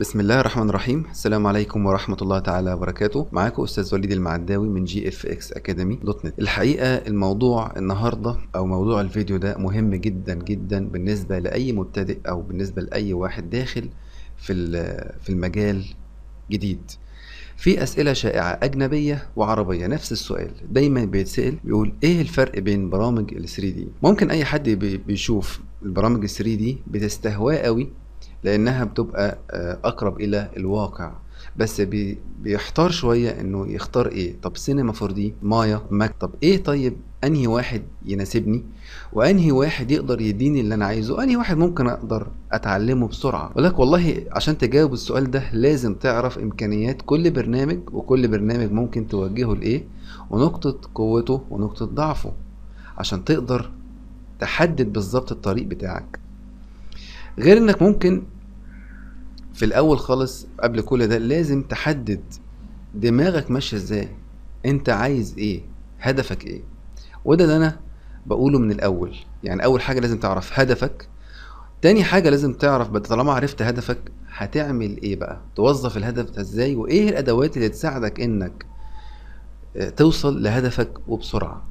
بسم الله الرحمن الرحيم السلام عليكم ورحمه الله تعالى وبركاته معاكم استاذ وليد المعداوي من جي اف اكس اكاديمي دوت نت الحقيقه الموضوع النهارده او موضوع الفيديو ده مهم جدا جدا بالنسبه لاي مبتدئ او بالنسبه لاي واحد داخل في في المجال جديد في أسئلة شائعة أجنبية وعربية نفس السؤال دايما بيتسأل بيقول إيه الفرق بين برامج ال 3 دي ممكن أي حد بيشوف البرامج ال 3 دي بتستهواه قوي لانها بتبقى آه، اقرب الى الواقع بس بيحتار شويه انه يختار ايه طب سينما 4 دي مايا ماك طب ايه طيب انهي واحد يناسبني وانهي واحد يقدر يديني اللي انا عايزه وانهي واحد ممكن اقدر اتعلمه بسرعه ولك والله عشان تجاوب السؤال ده لازم تعرف امكانيات كل برنامج وكل برنامج ممكن توجهه لايه ونقطه قوته ونقطه ضعفه عشان تقدر تحدد بالظبط الطريق بتاعك غير انك ممكن في الاول خالص قبل كل ده لازم تحدد دماغك ماشيه ازاي انت عايز ايه هدفك ايه وده اللي انا بقوله من الاول يعني اول حاجه لازم تعرف هدفك تاني حاجه لازم تعرف طالما عرفت هدفك هتعمل ايه بقى توظف الهدف ده ازاي وايه الادوات اللي تساعدك انك آه، توصل لهدفك وبسرعه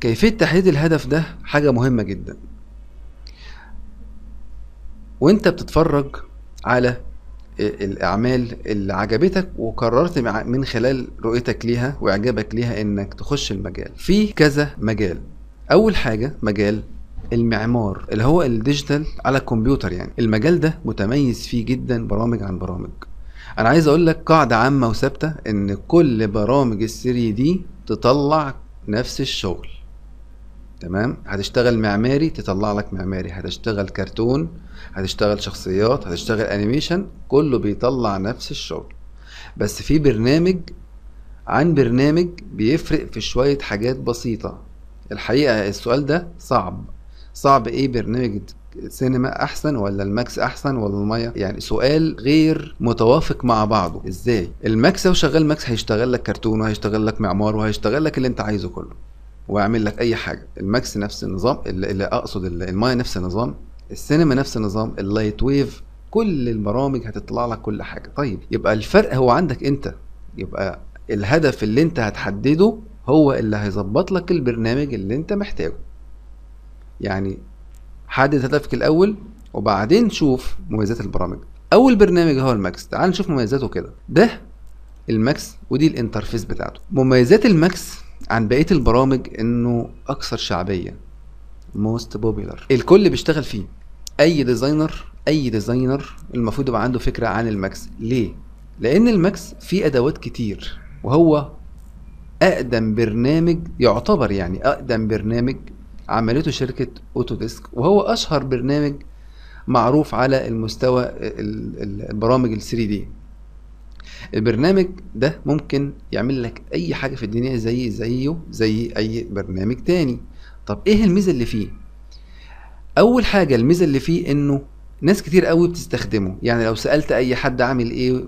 كيفيه تحديد الهدف ده حاجه مهمه جدا وانت بتتفرج على الاعمال اللي عجبتك وقررت من خلال رؤيتك ليها واعجابك ليها انك تخش المجال في كذا مجال اول حاجه مجال المعمار اللي هو الديجيتال على الكمبيوتر يعني المجال ده متميز فيه جدا برامج عن برامج انا عايز اقول لك قاعده عامه وثابته ان كل برامج ال 3 دي تطلع نفس الشغل تمام هتشتغل معماري تطلع لك معماري هتشتغل كرتون هتشتغل شخصيات هتشتغل انيميشن كله بيطلع نفس الشغل بس في برنامج عن برنامج بيفرق في شوية حاجات بسيطة الحقيقة السؤال ده صعب صعب ايه برنامج سينما احسن ولا الماكس احسن ولا الميه يعني سؤال غير متوافق مع بعضه ازاي الماكس لو شغال ماكس هيشتغل لك كرتون وهيشتغل لك معمار وهيشتغل لك اللي انت عايزه كله واعمل لك اي حاجه الماكس نفس النظام اللي اقصد المايه نفس النظام السينما نفس النظام اللايت ويف كل البرامج هتطلع لك كل حاجه طيب يبقى الفرق هو عندك انت يبقى الهدف اللي انت هتحدده هو اللي هيظبط لك البرنامج اللي انت محتاجه يعني حدد هدفك الاول وبعدين شوف مميزات البرامج اول برنامج هو الماكس تعال نشوف مميزاته كده ده الماكس ودي الانترفيس بتاعته مميزات الماكس عن بقيه البرامج انه اكثر شعبيه موست بوبيلر الكل بيشتغل فيه اي ديزاينر اي ديزاينر المفروض يبقى عنده فكره عن الماكس ليه لان الماكس فيه ادوات كتير وهو اقدم برنامج يعتبر يعني اقدم برنامج عملته شركه اوتوديسك وهو اشهر برنامج معروف على المستوى البرامج ال 3 دي البرنامج ده ممكن يعمل لك اي حاجه في الدنيا زي زيه زي اي برنامج تاني طب ايه الميزه اللي فيه اول حاجه الميزه اللي فيه انه ناس كتير قوي بتستخدمه يعني لو سالت اي حد عامل ايه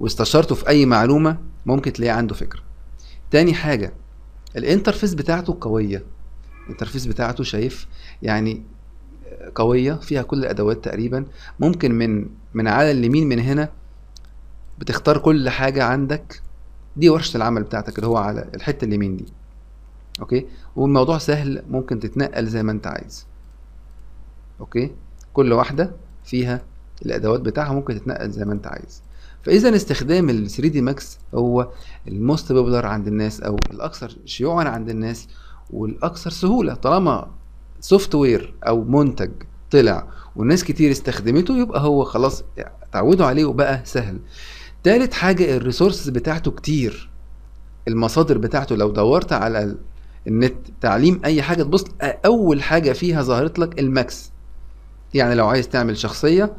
واستشرته في اي معلومه ممكن تلاقيه عنده فكره تاني حاجه الانترفيس بتاعته قويه الانترفيس بتاعته شايف يعني قويه فيها كل الادوات تقريبا ممكن من من على اليمين من هنا بتختار كل حاجه عندك دي ورشه العمل بتاعتك اللي هو على الحته اليمين دي اوكي والموضوع سهل ممكن تتنقل زي ما انت عايز اوكي كل واحده فيها الادوات بتاعها ممكن تتنقل زي ما انت عايز فاذا استخدام ال 3 دي ماكس هو الموست بيبلر عند الناس او الاكثر شيوعا عند الناس والاكثر سهوله طالما سوفت وير او منتج طلع والناس كتير استخدمته يبقى هو خلاص تعودوا عليه وبقى سهل تالت حاجة الريسورسز بتاعته كتير المصادر بتاعته لو دورت على النت تعليم اي حاجة تبص اول حاجة فيها ظهرت لك الماكس يعني لو عايز تعمل شخصية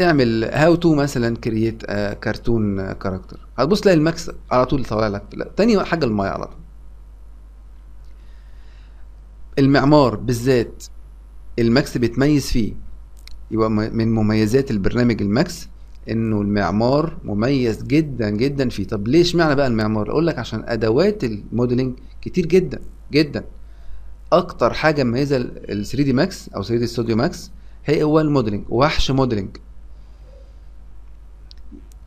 اعمل هاو تو مثلا كرييت كرتون كاركتر هتبص تلاقي الماكس على طول طالع لك تاني حاجة المايه على طول المعمار بالذات الماكس بيتميز فيه يبقى من مميزات البرنامج الماكس انه المعمار مميز جدا جدا فيه طب ليش معنى بقى المعمار اقول لك عشان ادوات الموديلنج كتير جدا جدا اكتر حاجه مميزه ال 3 دي ماكس او 3 دي ستوديو ماكس هي هو الموديلنج وحش موديلنج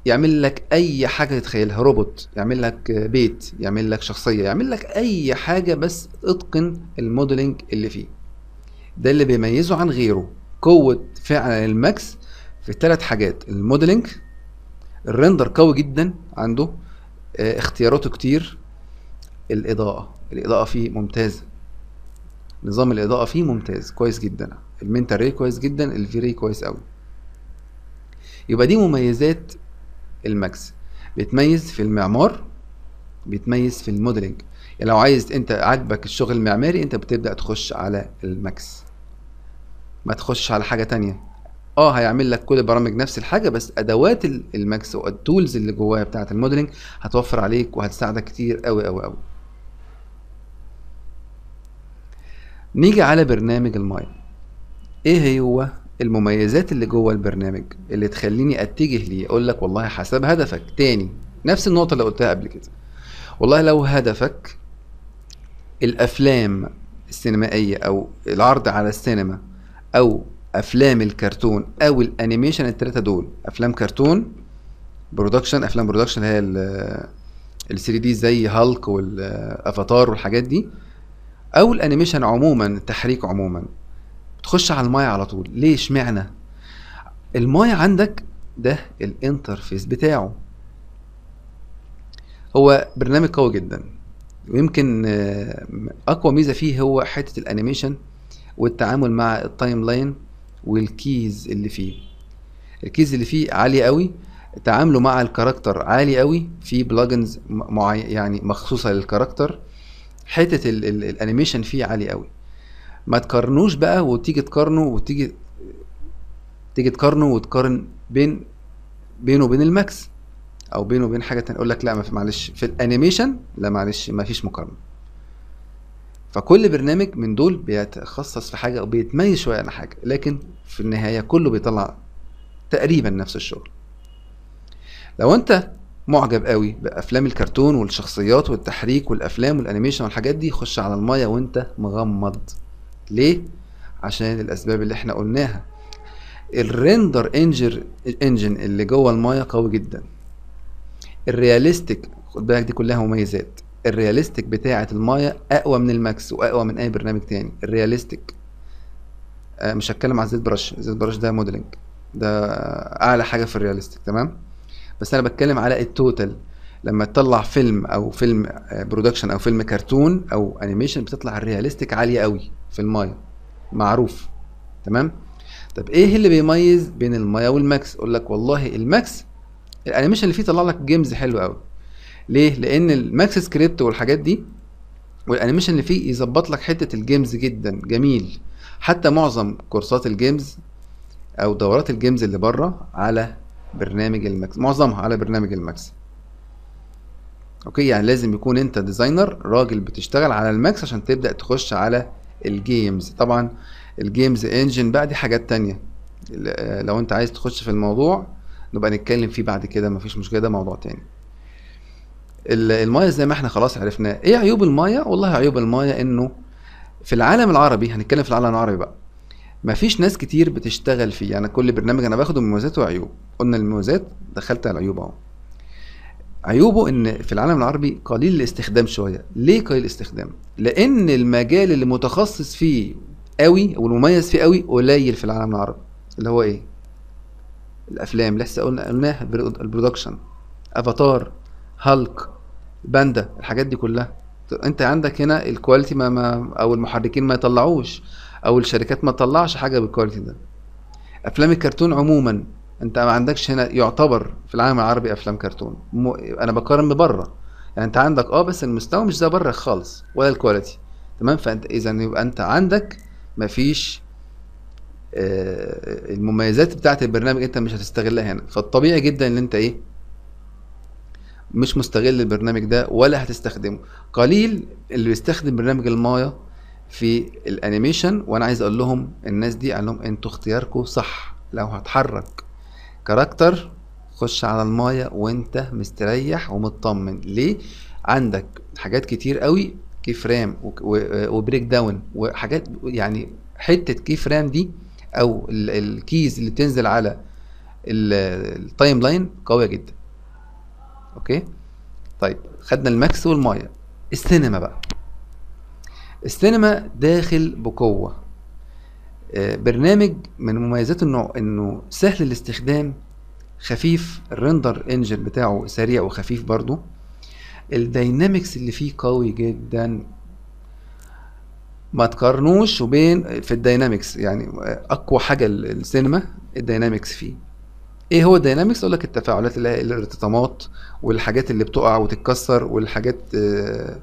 يعمل لك اي حاجه تتخيلها روبوت يعمل لك بيت يعمل لك شخصيه يعمل لك اي حاجه بس اتقن الموديلنج اللي فيه ده اللي بيميزه عن غيره قوه فعلا الماكس في ثلاث حاجات الموديلنج الريندر قوي جدا عنده آه، اختياراته كتير الاضاءه الاضاءه فيه ممتازه نظام الاضاءه فيه ممتاز كويس جدا المنتال ري كويس جدا الفيري كويس قوي يبقى دي مميزات الماكس بيتميز في المعمار بيتميز في الموديلنج يعني لو عايز انت عاجبك الشغل المعماري انت بتبدا تخش على الماكس ما تخش على حاجه تانية اه هيعمل لك كل البرامج نفس الحاجه بس ادوات الماكس والتولز اللي جواها بتاعه الموديلنج هتوفر عليك وهتساعدك كتير قوي قوي قوي نيجي على برنامج الماي ايه هو المميزات اللي جوه البرنامج اللي تخليني اتجه ليه اقول لك والله حسب هدفك تاني نفس النقطه اللي قلتها قبل كده والله لو هدفك الافلام السينمائيه او العرض على السينما او افلام الكرتون او الانيميشن الثلاثه دول افلام كرتون برودكشن افلام برودكشن هي ال 3 دي زي هالك والافاتار آه، والحاجات دي او الانيميشن عموما التحريك عموما بتخش على المايه على طول ليه اشمعنى المايه عندك ده الانترفيس بتاعه هو برنامج قوي جدا ويمكن آه، اقوى ميزه فيه هو حته الانيميشن والتعامل مع التايم لاين والكيز اللي فيه الكيز اللي فيه عالي قوي تعامله مع الكاركتر عالي قوي في بلجنز يعني مخصوصه للكاركتر حته الانيميشن فيه عالي قوي ما تقارنوش بقى وتيجي تقارنه وتيجي تيجي تقارنه وتقارن بين بينه وبين الماكس او بينه وبين حاجه تانية اقول لك لا معلش في الانيميشن لا معلش ما فيش مقارنه فكل برنامج من دول بيتخصص في حاجه او بيتميز شويه عن حاجه لكن في النهايه كله بيطلع تقريبا نفس الشغل لو انت معجب قوي بافلام الكرتون والشخصيات والتحريك والافلام والانيميشن والحاجات دي خش على المايه وانت مغمض ليه عشان الاسباب اللي احنا قلناها الريندر انجر انجن اللي جوه المايه قوي جدا الرياليستيك خد بالك دي كلها مميزات الرياليستيك بتاعه المايه اقوى من الماكس واقوى من اي برنامج تاني الرياليستيك آه مش هتكلم عن زيت برش زيت برش ده موديلنج ده اعلى حاجه في الرياليستيك تمام بس انا بتكلم على التوتال لما تطلع فيلم او فيلم برودكشن آه، او فيلم كرتون او انيميشن بتطلع الرياليستيك عاليه قوي في المايه معروف تمام طب ايه اللي بيميز بين المايه والماكس اقول لك والله الماكس الانيميشن اللي فيه طلع لك جيمز حلو قوي ليه لان الماكس سكريبت والحاجات دي والانيميشن اللي فيه يظبط لك حته الجيمز جدا جميل حتى معظم كورسات الجيمز او دورات الجيمز اللي بره على برنامج الماكس معظمها على برنامج الماكس اوكي يعني لازم يكون انت ديزاينر راجل بتشتغل على الماكس عشان تبدا تخش على الجيمز طبعا الجيمز انجن بقى دي حاجات تانية آه، لو انت عايز تخش في الموضوع نبقى نتكلم فيه بعد كده مفيش مشكله ده موضوع تاني المايه زي ما احنا خلاص عرفناه ايه عيوب المايه والله عيوب المايه انه في العالم العربي هنتكلم في العالم العربي بقى مفيش ناس كتير بتشتغل فيه يعني كل برنامج انا باخده مميزات وعيوب قلنا المميزات دخلت على العيوب اهو عيوبه ان في العالم العربي قليل الاستخدام شويه ليه قليل الاستخدام لان المجال اللي متخصص فيه قوي والمميز فيه قوي قليل في العالم العربي اللي هو ايه الافلام لسه قلنا قلناها البرودكشن افاتار هالك باندا الحاجات دي كلها انت عندك هنا الكواليتي ما, ما او المحركين ما يطلعوش او الشركات ما تطلعش حاجه بالكواليتي ده افلام الكرتون عموما انت ما عندكش هنا يعتبر في العالم العربي افلام كرتون م... انا بقارن ببره يعني انت عندك اه بس المستوى مش زي بره خالص ولا الكواليتي تمام فانت اذا يبقى انت عندك مفيش آه المميزات بتاعت البرنامج انت مش هتستغلها هنا فالطبيعي جدا ان انت ايه مش مستغل البرنامج ده ولا هتستخدمه قليل اللي بيستخدم برنامج المايا في الانيميشن وانا عايز اقول لهم الناس دي قال لهم انتوا اختياركم صح لو هتحرك كاركتر خش على المايا وانت مستريح ومطمن ليه عندك حاجات كتير قوي كي فرام وبريك داون وحاجات يعني حته كي فرام دي او الكيز اللي بتنزل على التايم لاين قويه جدا اوكي طيب خدنا الماكس والميه السينما بقى السينما داخل بقوه آه، برنامج من مميزاته انه انه سهل الاستخدام خفيف الرندر انجن بتاعه سريع وخفيف برضو الداينامكس اللي فيه قوي جدا ما تقارنوش وبين في الداينامكس يعني آه، اقوى حاجه السينما الداينامكس فيه ايه هو الداينامكس اقول لك التفاعلات اللي هي الارتطامات والحاجات اللي بتقع وتتكسر والحاجات آه،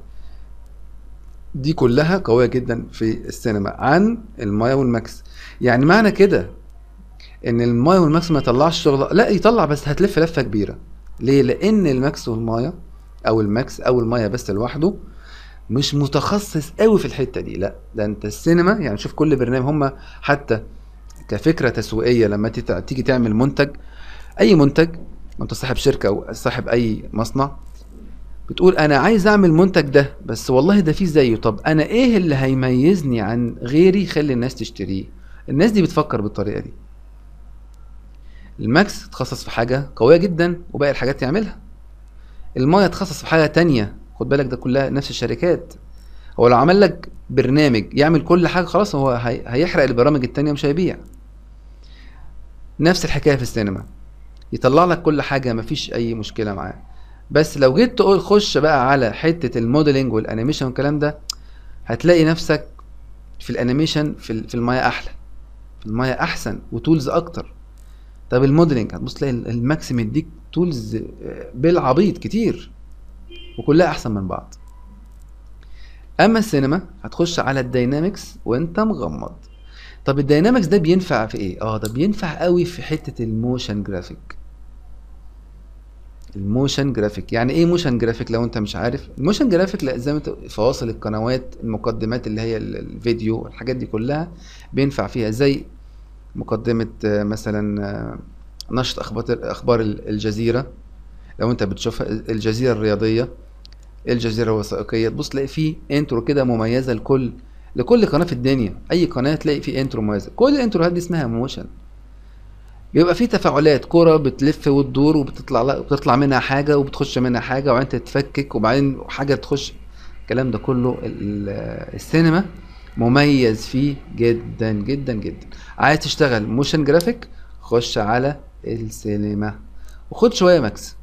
دي كلها قويه جدا في السينما عن المايا والماكس يعني معنى كده ان المايا والماكس ما يطلعش شغل لا يطلع بس هتلف لفه كبيره ليه لان الماكس والمايا او الماكس او المايا بس لوحده مش متخصص قوي في الحته دي لا ده انت السينما يعني شوف كل برنامج هم حتى كفكره تسويقيه لما تيجي تعمل منتج اي منتج وانت صاحب شركه او صاحب اي مصنع بتقول انا عايز اعمل منتج ده بس والله ده فيه زيه طب انا ايه اللي هيميزني عن غيري يخلي الناس تشتريه الناس دي بتفكر بالطريقه دي الماكس تخصص في حاجه قويه جدا وباقي الحاجات يعملها المايه تخصص في حاجه تانية خد بالك ده كلها نفس الشركات هو لو عمل لك برنامج يعمل كل حاجه خلاص هو هيحرق البرامج التانية مش هيبيع نفس الحكايه في السينما يطلع لك كل حاجه مفيش اي مشكله معاه بس لو جيت تقول خش بقى على حته الموديلنج والانيميشن والكلام ده هتلاقي نفسك في الانيميشن في, في المايه احلى في المايه احسن وتولز اكتر طب الموديلنج هتبص تلاقي الماكس مديك تولز آه، بالعبيط كتير وكلها احسن من بعض اما السينما هتخش على الداينامكس وانت مغمض طب الداينامكس ده بينفع في ايه اه ده بينفع قوي في حته الموشن جرافيك الموشن جرافيك يعني ايه موشن جرافيك لو انت مش عارف الموشن جرافيك لا زي ما فواصل القنوات المقدمات اللي هي الفيديو الحاجات دي كلها بينفع فيها زي مقدمه آه، مثلا آه، نشر اخبار اخبار الجزيره لو انت بتشوفها الجزيره الرياضيه الجزيره الوثائقيه تبص تلاقي فيه انترو كده مميزه لكل لكل قناه في الدنيا اي قناه تلاقي فيه انترو مميزه كل الانتروهات دي اسمها موشن بيبقى في تفاعلات كرة بتلف وتدور وبتطلع بتطلع منها حاجة وبتخش منها حاجة وبعدين تتفكك وبعدين حاجة تخش الكلام ده كله السينما مميز فيه جدا جدا جدا عايز تشتغل موشن جرافيك خش على السينما وخد شوية ماكس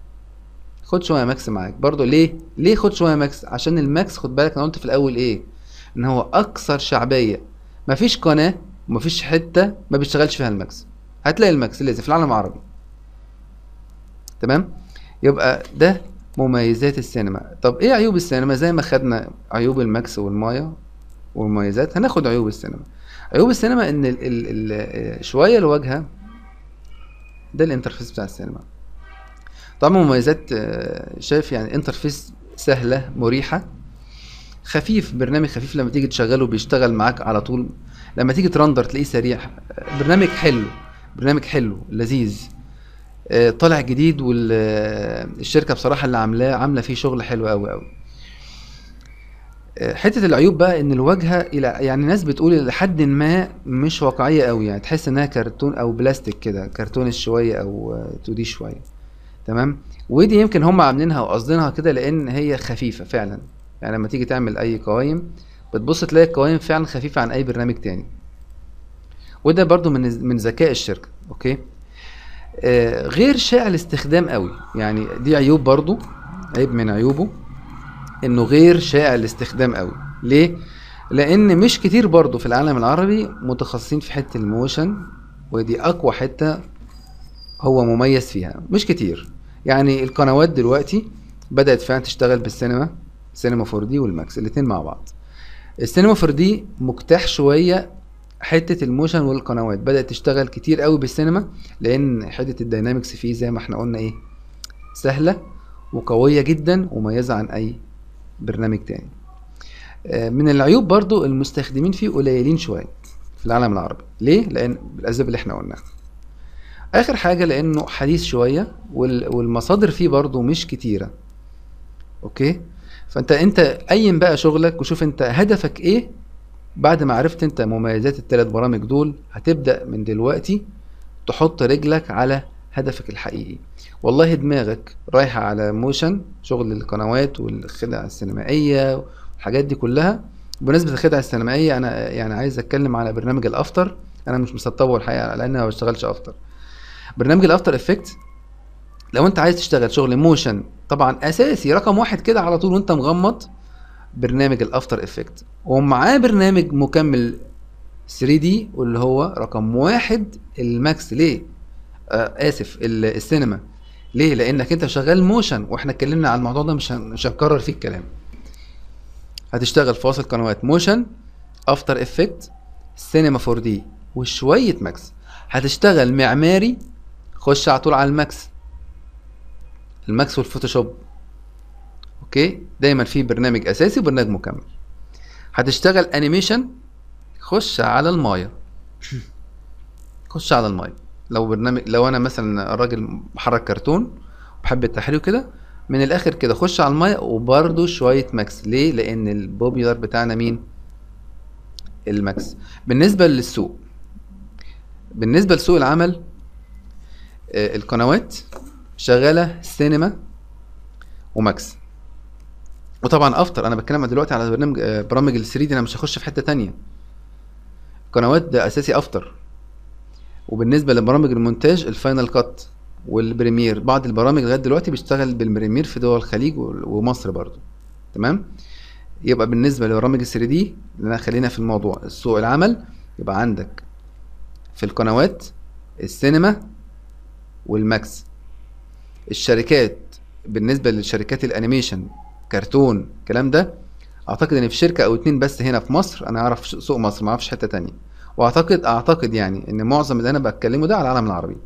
خد شوية ماكس معاك برضو ليه ليه خد شوية ماكس عشان الماكس خد بالك انا قلت في الاول ايه ان هو اكثر شعبية مفيش قناة ومفيش حتة ما بيشتغلش فيها الماكس هتلاقي الماكس لازم في العالم العربي تمام يبقى ده مميزات السينما طب ايه عيوب السينما زي ما خدنا عيوب الماكس والمايا والمميزات هناخد عيوب السينما عيوب السينما ان الـ الـ الـ شويه الواجهه ده الانترفيس بتاع السينما طبعا مميزات شايف يعني انترفيس سهله مريحه خفيف برنامج خفيف لما تيجي تشغله بيشتغل معاك على طول لما تيجي ترندر تلاقيه سريع برنامج حلو برنامج حلو لذيذ آه، طالع جديد والشركه آه، بصراحه اللي عاملاه عامله فيه شغل حلو قوي قوي آه، حته العيوب بقى ان الواجهه الى يعني ناس بتقول لحد ما مش واقعيه قوي يعني تحس انها كرتون او بلاستيك كده كرتون شويه او تودي دي شويه تمام ودي يمكن هم عاملينها وقاصدينها كده لان هي خفيفه فعلا يعني لما تيجي تعمل اي قوائم بتبص تلاقي القوائم فعلا خفيفه عن اي برنامج تاني وده برضو من من ذكاء الشركه اوكي آه غير شائع الاستخدام قوي يعني دي عيوب برضو عيب من عيوبه انه غير شائع الاستخدام قوي ليه لان مش كتير برضو في العالم العربي متخصصين في حته الموشن ودي اقوى حته هو مميز فيها مش كتير يعني القنوات دلوقتي بدات فعلا تشتغل بالسينما سينما 4 دي والماكس الاثنين مع بعض السينما 4 دي مجتاح شويه حته الموشن والقنوات بدات تشتغل كتير قوي بالسينما لان حته الداينامكس فيه زي ما احنا قلنا ايه سهله وقويه جدا ومميزه عن اي برنامج تاني آه، من العيوب برضو المستخدمين فيه قليلين شويه في العالم العربي ليه لان الاسباب اللي احنا قلناها اخر حاجه لانه حديث شويه والمصادر فيه برضو مش كتيره اوكي فانت انت قيم بقى شغلك وشوف انت هدفك ايه بعد ما عرفت انت مميزات الثلاث برامج دول هتبدا من دلوقتي تحط رجلك على هدفك الحقيقي والله دماغك رايحه على موشن شغل القنوات والخدع السينمائيه والحاجات دي كلها بمناسبه الخدع السينمائيه انا يعني عايز اتكلم على برنامج الافتر انا مش مسطبه الحقيقه لان انا ما بشتغلش افتر برنامج الافتر افكت لو انت عايز تشتغل شغل موشن طبعا اساسي رقم واحد كده على طول وانت مغمض برنامج الافتر افكت ومعاه برنامج مكمل 3 دي واللي هو رقم واحد الماكس ليه؟ آه اسف السينما ليه؟ لانك انت شغال موشن واحنا اتكلمنا عن الموضوع ده مش مش هنكرر فيه الكلام. هتشتغل فاصل قنوات موشن افتر افكت سينما 4 دي وشويه ماكس هتشتغل معماري خش على طول على الماكس الماكس والفوتوشوب اوكي دايما في برنامج اساسي وبرنامج مكمل هتشتغل انيميشن خش على المايه خش على المايه لو برنامج لو انا مثلا راجل بحرك كرتون وبحب التحرير كده من الاخر كده خش على المايه وبرده شويه ماكس ليه لان البوبيلر بتاعنا مين الماكس بالنسبه للسوق بالنسبه لسوق العمل آه، القنوات شغاله سينما وماكس وطبعا افتر انا بتكلم دلوقتي على برنامج آه، برامج ال 3 دي انا مش هخش في حته تانية قنوات ده اساسي افتر وبالنسبه لبرامج المونتاج الفاينل كات والبريمير بعض البرامج لغايه دلوقتي بيشتغل بالبريمير في دول الخليج ومصر برضو تمام يبقى بالنسبه لبرامج ال 3 دي اللي خلينا في الموضوع سوق العمل يبقى عندك في القنوات السينما والماكس الشركات بالنسبه للشركات الانيميشن كرتون الكلام ده اعتقد ان في شركه او اتنين بس هنا في مصر انا اعرف سوق مصر ما اعرفش حته تانية واعتقد اعتقد يعني ان معظم اللي انا بتكلمه ده على العالم العربي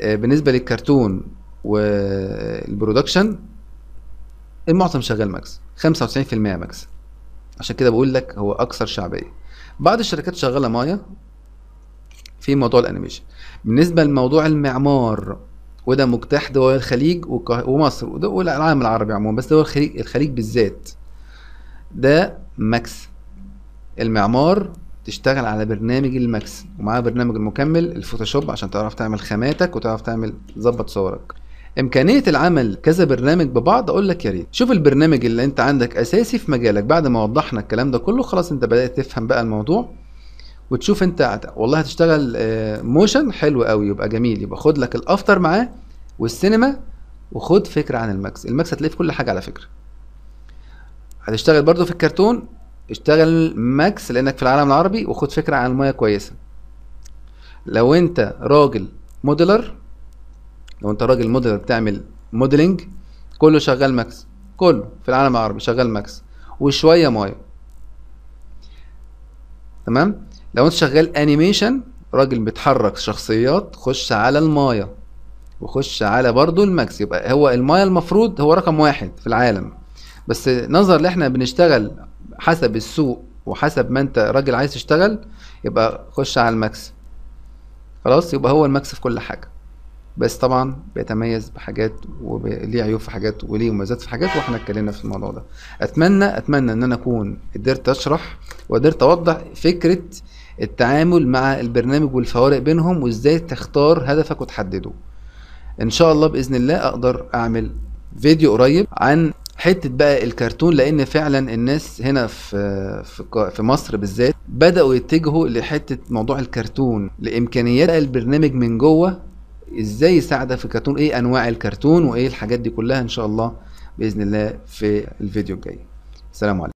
آه، بالنسبه للكرتون والبرودكشن المعظم شغال ماكس 95% ماكس عشان كده بقول لك هو اكثر شعبيه بعض الشركات شغاله مايا في موضوع الانيميشن بالنسبه لموضوع المعمار وده مجتاح دول الخليج ومصر والعالم العربي عموما بس دول الخليج الخليج بالذات ده ماكس المعمار تشتغل على برنامج الماكس ومعاه برنامج المكمل الفوتوشوب عشان تعرف تعمل خاماتك وتعرف تعمل تظبط صورك امكانيه العمل كذا برنامج ببعض اقول لك يا ريت شوف البرنامج اللي انت عندك اساسي في مجالك بعد ما وضحنا الكلام ده كله خلاص انت بدات تفهم بقى الموضوع وتشوف انت والله هتشتغل موشن آه، حلو قوي يبقى جميل يبقى خد لك الافتر معاه والسينما وخد فكره عن الماكس الماكس هتلاقيه في كل حاجه على فكره هتشتغل برضو في الكرتون اشتغل ماكس لانك في العالم العربي وخد فكره عن الميه كويسه لو انت راجل موديلر لو انت راجل موديلر بتعمل موديلنج كله شغال ماكس كله في العالم العربي شغال ماكس وشويه ميه تمام لو انت شغال انيميشن راجل بتحرك شخصيات خش على المايا وخش على برضو الماكس يبقى هو المايا المفروض هو رقم واحد في العالم بس نظر اللي احنا بنشتغل حسب السوق وحسب ما انت راجل عايز تشتغل يبقى خش على الماكس خلاص يبقى هو الماكس في كل حاجه بس طبعا بيتميز بحاجات وليه عيوب في حاجات وليه مميزات في حاجات واحنا اتكلمنا في الموضوع ده اتمنى اتمنى ان انا اكون قدرت اشرح وقدرت اوضح فكره التعامل مع البرنامج والفوارق بينهم وازاي تختار هدفك وتحدده ان شاء الله باذن الله اقدر اعمل فيديو قريب عن حته بقى الكرتون لان فعلا الناس هنا في في مصر بالذات بداوا يتجهوا لحته موضوع الكرتون لامكانيات البرنامج من جوه ازاي يساعدك في الكرتون ايه انواع الكرتون وايه الحاجات دي كلها ان شاء الله باذن الله في الفيديو الجاي سلام عليكم